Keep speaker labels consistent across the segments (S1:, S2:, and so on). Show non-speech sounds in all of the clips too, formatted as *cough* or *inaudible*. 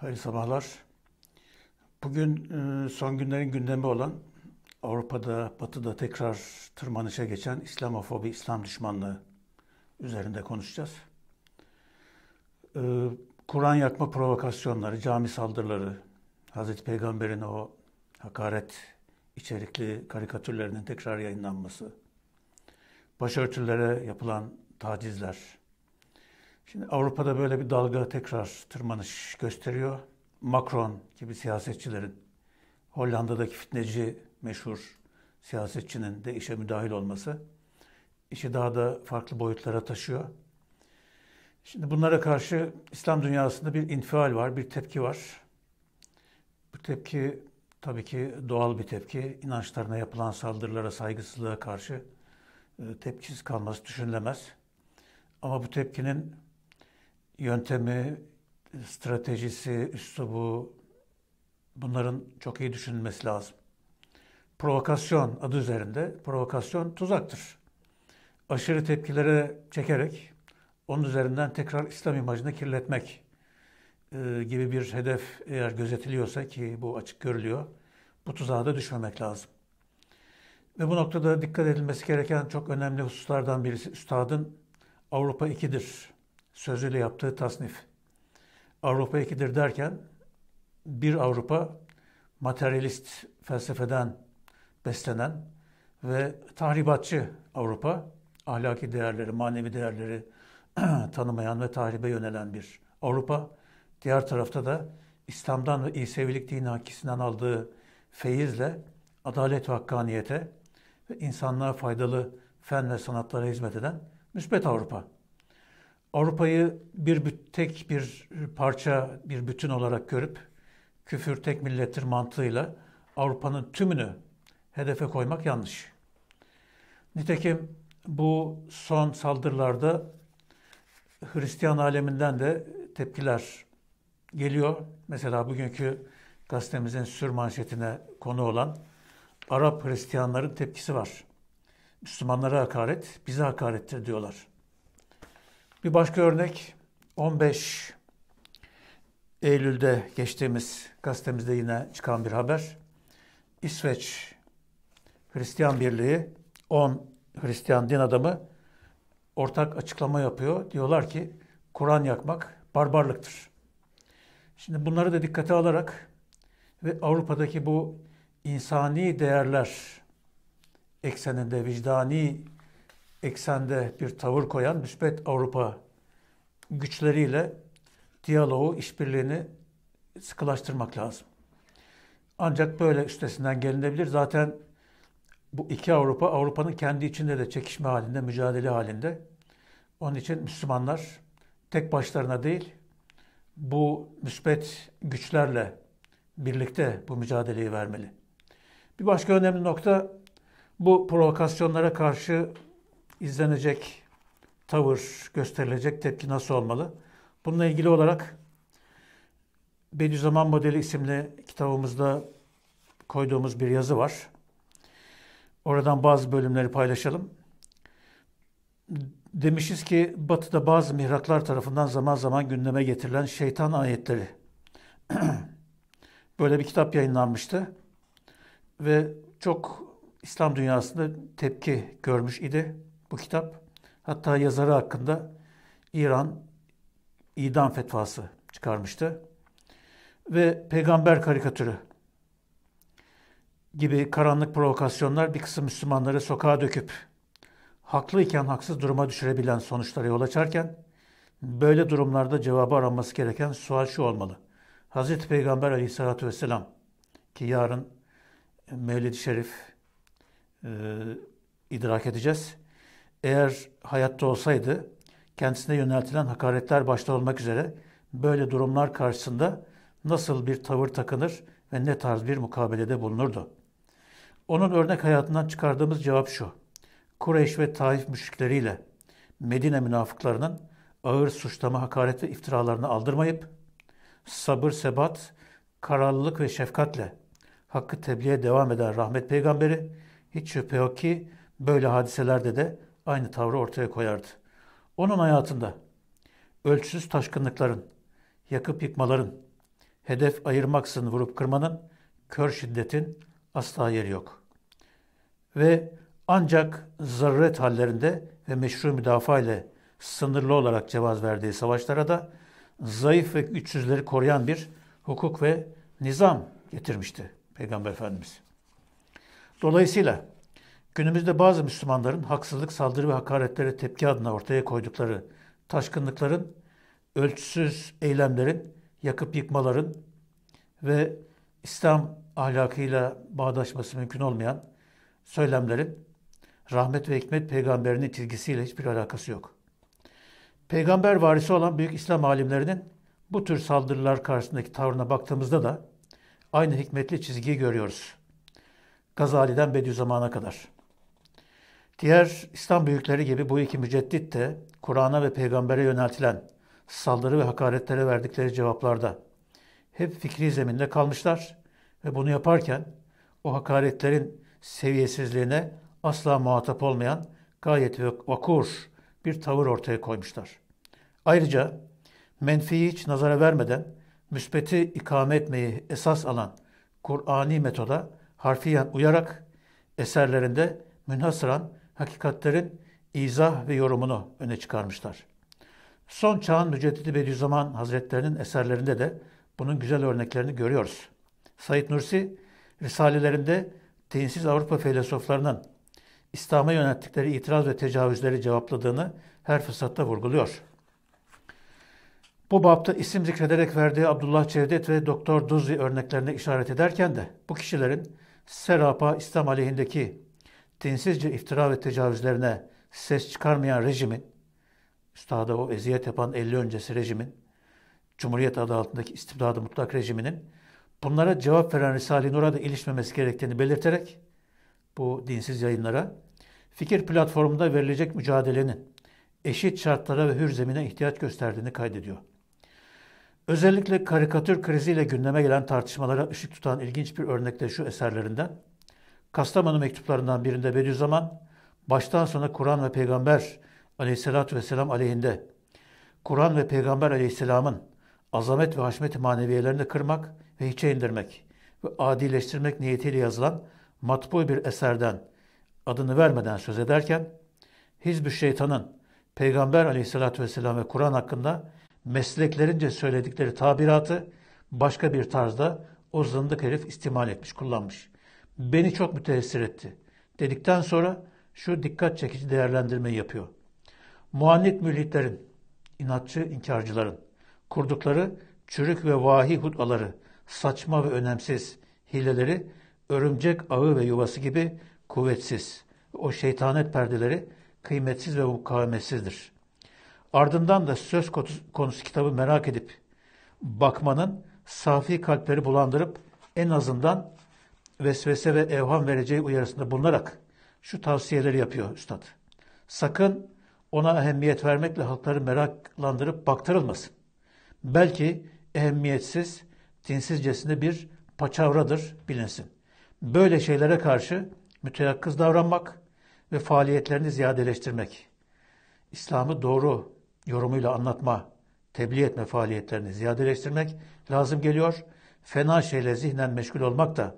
S1: Hayırlı sabahlar. Bugün e, son günlerin gündemi olan Avrupa'da, Batı'da tekrar tırmanışa geçen İslamofobi, İslam düşmanlığı üzerinde konuşacağız. E, Kur'an yakma provokasyonları, cami saldırıları, Hazreti Peygamber'in o hakaret içerikli karikatürlerinin tekrar yayınlanması, başörtülere yapılan tacizler, Şimdi Avrupa'da böyle bir dalga tekrar tırmanış gösteriyor. Macron gibi siyasetçilerin, Hollanda'daki fitneci meşhur siyasetçinin de işe müdahil olması işi daha da farklı boyutlara taşıyor. Şimdi bunlara karşı İslam dünyasında bir infial var, bir tepki var. Bu tepki tabii ki doğal bir tepki. İnançlarına yapılan saldırılara, saygısızlığa karşı e, tepkisiz kalması düşünülemez. Ama bu tepkinin yöntemi, stratejisi, üslubu bunların çok iyi düşünülmesi lazım. Provokasyon adı üzerinde provokasyon tuzaktır. Aşırı tepkilere çekerek onun üzerinden tekrar İslam imajını kirletmek e, gibi bir hedef eğer gözetiliyorsa ki bu açık görülüyor, bu tuzağa da düşmemek lazım. Ve bu noktada dikkat edilmesi gereken çok önemli hususlardan birisi üstadın Avrupa 2'dir sözüyle yaptığı tasnif. Avrupa ikidir derken bir Avrupa materyalist felsefeden beslenen ve tahribatçı Avrupa, ahlaki değerleri, manevi değerleri *clears throat* tanımayan ve tahribe yönelen bir Avrupa. Diğer tarafta da İslam'dan ve İsevilik dini hakisinden aldığı feyizle adalet ve hakkaniyete ve insanlığa faydalı fen ve sanatlara hizmet eden müsbet Avrupa. Avrupa'yı bir tek bir parça, bir bütün olarak görüp küfür tek millettir mantığıyla Avrupa'nın tümünü hedefe koymak yanlış. Nitekim bu son saldırılarda Hristiyan aleminden de tepkiler geliyor. Mesela bugünkü gazetemizin sür manşetine konu olan Arap Hristiyanların tepkisi var. Müslümanlara hakaret, bize hakarettir diyorlar. Bir başka örnek 15 Eylül'de geçtiğimiz gazetemizde yine çıkan bir haber. İsveç Hristiyan Birliği 10 Hristiyan din adamı ortak açıklama yapıyor. Diyorlar ki Kur'an yakmak barbarlıktır. Şimdi bunları da dikkate alarak ve Avrupa'daki bu insani değerler ekseninde vicdani eksende bir tavır koyan müsbet Avrupa güçleriyle diyaloğu, işbirliğini sıkılaştırmak lazım. Ancak böyle üstesinden gelinebilir. Zaten bu iki Avrupa, Avrupa'nın kendi içinde de çekişme halinde, mücadele halinde. Onun için Müslümanlar tek başlarına değil, bu müsbet güçlerle birlikte bu mücadeleyi vermeli. Bir başka önemli nokta bu provokasyonlara karşı izlenecek tavır, gösterilecek tepki nasıl olmalı? Bununla ilgili olarak Bediüzzaman Modeli isimli kitabımızda koyduğumuz bir yazı var. Oradan bazı bölümleri paylaşalım. Demişiz ki batıda bazı mihraklar tarafından zaman zaman gündeme getirilen şeytan ayetleri. *clears throat* Böyle bir kitap yayınlanmıştı. Ve çok İslam dünyasında tepki görmüş idi bu kitap. Hatta yazarı hakkında İran idam fetvası çıkarmıştı. Ve peygamber karikatürü gibi karanlık provokasyonlar bir kısım Müslümanları sokağa döküp haklı iken haksız duruma düşürebilen sonuçlara yol açarken böyle durumlarda cevabı aranması gereken sual şu olmalı. Hz. Peygamber aleyhissalatü vesselam ki yarın Mevlid-i Şerif e, idrak edeceğiz eğer hayatta olsaydı kendisine yöneltilen hakaretler başta olmak üzere böyle durumlar karşısında nasıl bir tavır takınır ve ne tarz bir mukabelede bulunurdu? Onun örnek hayatından çıkardığımız cevap şu. Kureyş ve Taif müşrikleriyle Medine münafıklarının ağır suçlama, hakaret ve iftiralarını aldırmayıp sabır, sebat, kararlılık ve şefkatle hakkı tebliğe devam eden rahmet peygamberi hiç şüphe yok ki böyle hadiselerde de aynı tavrı ortaya koyardı. Onun hayatında ölçüsüz taşkınlıkların, yakıp yıkmaların, hedef ayırmaksın vurup kırmanın, kör şiddetin asla yeri yok. Ve ancak zaruret hallerinde ve meşru müdafaa ile sınırlı olarak cevaz verdiği savaşlara da zayıf ve güçsüzleri koruyan bir hukuk ve nizam getirmişti Peygamber Efendimiz. Dolayısıyla Günümüzde bazı Müslümanların haksızlık, saldırı ve hakaretlere tepki adına ortaya koydukları taşkınlıkların, ölçüsüz eylemlerin, yakıp yıkmaların ve İslam ahlakıyla bağdaşması mümkün olmayan söylemlerin rahmet ve hikmet peygamberinin çizgisiyle hiçbir alakası yok. Peygamber varisi olan büyük İslam alimlerinin bu tür saldırılar karşısındaki tavrına baktığımızda da aynı hikmetli çizgiyi görüyoruz. Gazali'den Bediüzzaman'a kadar. Diğer İslam büyükleri gibi bu iki müceddit de Kur'an'a ve peygambere yöneltilen saldırı ve hakaretlere verdikleri cevaplarda hep fikri zeminde kalmışlar ve bunu yaparken o hakaretlerin seviyesizliğine asla muhatap olmayan gayet vakur bir tavır ortaya koymuşlar. Ayrıca menfiyi hiç nazara vermeden müsbeti ikame etmeyi esas alan Kur'ani metoda harfiyen uyarak eserlerinde münhasıran hakikatlerin izah ve yorumunu öne çıkarmışlar. Son çağın Müceddidi Bediüzzaman Hazretlerinin eserlerinde de bunun güzel örneklerini görüyoruz. Said Nursi, risalelerinde dinsiz Avrupa filozoflarının İslam'a yönelttikleri itiraz ve tecavüzleri cevapladığını her fırsatta vurguluyor. Bu bapta isim zikrederek verdiği Abdullah Cevdet ve Doktor Duzzi örneklerine işaret ederken de bu kişilerin Serapa İslam aleyhindeki dinsizce iftira ve tecavüzlerine ses çıkarmayan rejimin, üstada o eziyet yapan 50 öncesi rejimin, Cumhuriyet adı altındaki istibdadı mutlak rejiminin bunlara cevap veren Risale-i Nur'a da ilişmemesi gerektiğini belirterek bu dinsiz yayınlara fikir platformunda verilecek mücadelenin eşit şartlara ve hür zemine ihtiyaç gösterdiğini kaydediyor. Özellikle karikatür kriziyle gündeme gelen tartışmalara ışık tutan ilginç bir örnek de şu eserlerinden. Kastamonu mektuplarından birinde Bediüzzaman, baştan sona Kur'an ve Peygamber aleyhissalatü vesselam aleyhinde, Kur'an ve Peygamber aleyhisselamın azamet ve haşmet maneviyelerini kırmak ve hiçe indirmek ve adileştirmek niyetiyle yazılan matbu bir eserden adını vermeden söz ederken, Hizb-ü Şeytan'ın Peygamber aleyhissalatü vesselam ve Kur'an hakkında mesleklerince söyledikleri tabiratı başka bir tarzda o zındık herif istimal etmiş, kullanmış beni çok müteessir etti dedikten sonra şu dikkat çekici değerlendirmeyi yapıyor. Muannit mülhitlerin, inatçı inkarcıların, kurdukları çürük ve vahi hudaları, saçma ve önemsiz hileleri, örümcek ağı ve yuvası gibi kuvvetsiz. O şeytanet perdeleri kıymetsiz ve mukavemetsizdir. Ardından da söz konusu kitabı merak edip, bakmanın safi kalpleri bulandırıp en azından vesvese ve evham vereceği uyarısında bulunarak şu tavsiyeleri yapıyor üstad. Sakın ona ehemmiyet vermekle halkları meraklandırıp baktırılmasın. Belki ehemmiyetsiz, dinsizcesine bir paçavradır bilinsin. Böyle şeylere karşı müteyakkız davranmak ve faaliyetlerini ziyadeleştirmek, İslam'ı doğru yorumuyla anlatma, tebliğ etme faaliyetlerini ziyadeleştirmek lazım geliyor. Fena şeyle zihnen meşgul olmak da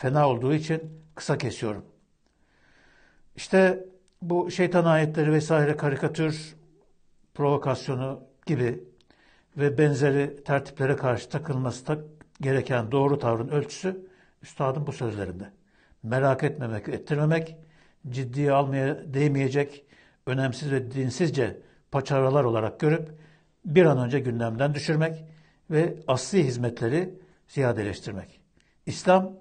S1: fena olduğu için kısa kesiyorum. İşte bu şeytan ayetleri vesaire karikatür provokasyonu gibi ve benzeri tertiplere karşı takılması tak gereken doğru tavrın ölçüsü Üstadım bu sözlerinde. Merak etmemek, ettirmemek, ciddiye almaya değmeyecek, önemsiz ve dinsizce paçaralar olarak görüp bir an önce gündemden düşürmek ve asli hizmetleri ziyadeleştirmek. İslam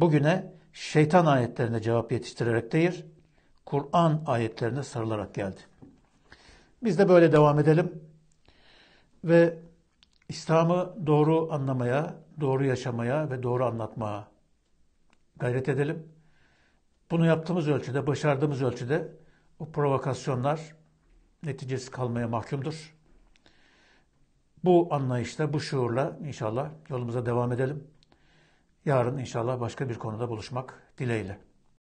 S1: bugüne şeytan ayetlerine cevap yetiştirerek değil, Kur'an ayetlerine sarılarak geldi. Biz de böyle devam edelim ve İslam'ı doğru anlamaya, doğru yaşamaya ve doğru anlatmaya gayret edelim. Bunu yaptığımız ölçüde, başardığımız ölçüde o provokasyonlar neticesi kalmaya mahkumdur. Bu anlayışla, bu şuurla inşallah yolumuza devam edelim. Yarın inşallah başka bir konuda buluşmak dileğiyle.